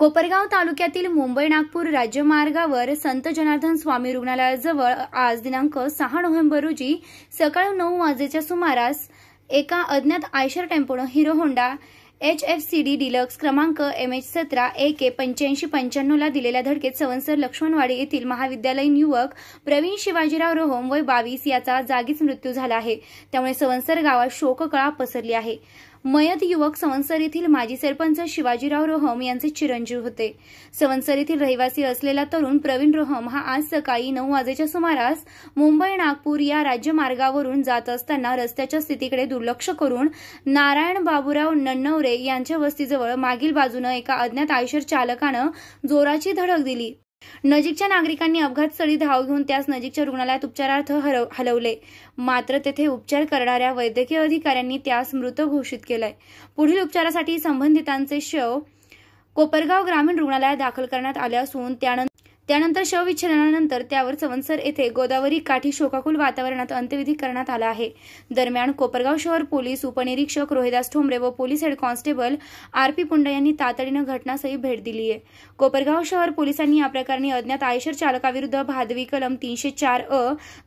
कोपरगाव तालुक्यातील मुंबई नागपूर राज्यमार्गावर संत जनार्दन स्वामी रुग्णालयाजवळ आज दिनांक सहा नोव्हेंबर रोजी सकाळी नऊ वाजेच्या सुमारास एका अज्ञात आयशर टेम्पोनं Hero Honda H F C D Deluxe क्रमांक एम एच सतरा ए के पंच्याऐंशी पंच्याण्णवला दिलेल्या धडकेत सवंसर लक्ष्मणवाडी येथील महाविद्यालयीन युवक प्रवीण शिवाजीराव रोहम वय बावीस याचा जागीच मृत्यू झाला आहे त्यामुळे सवंसर गावात शोककळा पसरली आहे मयत युवक संवत्सर येथील माजी सरपंच शिवाजीराव रोहम यांचे चिरंजीव होते संवत्सर येथील रहिवासी असलेला तरुण प्रवीण रोहम हा आज सकाळी नऊ वाजेच्या सुमारास मुंबई नागपूर या राज्यमार्गावरून जात असताना रस्त्याच्या स्थितीकडे दुर्लक्ष करून नारायण बाबूराव नन्नवरे यांच्या वस्तीजवळ मागील बाजूनं एका अज्ञात आयशर चालकानं जोराची धडक दिली नजीकच्या नागरिकांनी अपघातस्थळी धाव घेऊन त्यास नजीकच्या रुग्णालयात उपचारार्थ हलवले मात्र तेथे उपचार करणाऱ्या वैद्यकीय अधिकाऱ्यांनी त्यास मृत घोषित केलंय पुढील उपचारासाठी संबंधितांचे शव कोपरगाव ग्रामीण रुग्णालयात दाखल करण्यात आले असून त्यानंतर त्यानंतर शवविच्छेदनानंतर त्यावर चवनसर येथे गोदावरी काठी शोकाकुल वातावरणात अंत्यविधी करण्यात आला आहे दरम्यान कोपरगाव शहर पोलीस उपनिरीक्षक रोहिदास ठोंबरे व police head constable R P Punda यांनी तातडीनं घटनास्थळी भेट दिली आहे कोपरगाव शहर पोलिसांनी या प्रकरणी अज्ञात आयशर चालकाविरुद्ध भादवी कलम तीनशे चार अ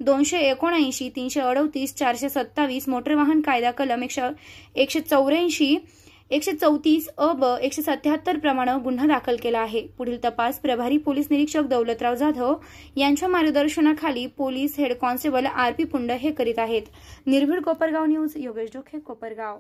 दोनशे एकोणऐंशी तीनशे अडतीस चारशे सत्तावीस मोटर वाहन कायदा कलम एकशे एकशे चौऱ्याऐंशी एकशे चौतीस अ ब एकशे सत्याहत्तर प्रमाणे गुन्हा दाखल केला आहे पुढील तपास प्रभारी पोलीस निरीक्षक दौलतराव जाधव यांच्या मार्गदर्शनाखाली police head constable R P Pund हे करीत आहेत निर्भीड कोपरगाव न्यूज योगेश जोखे कोपरगाव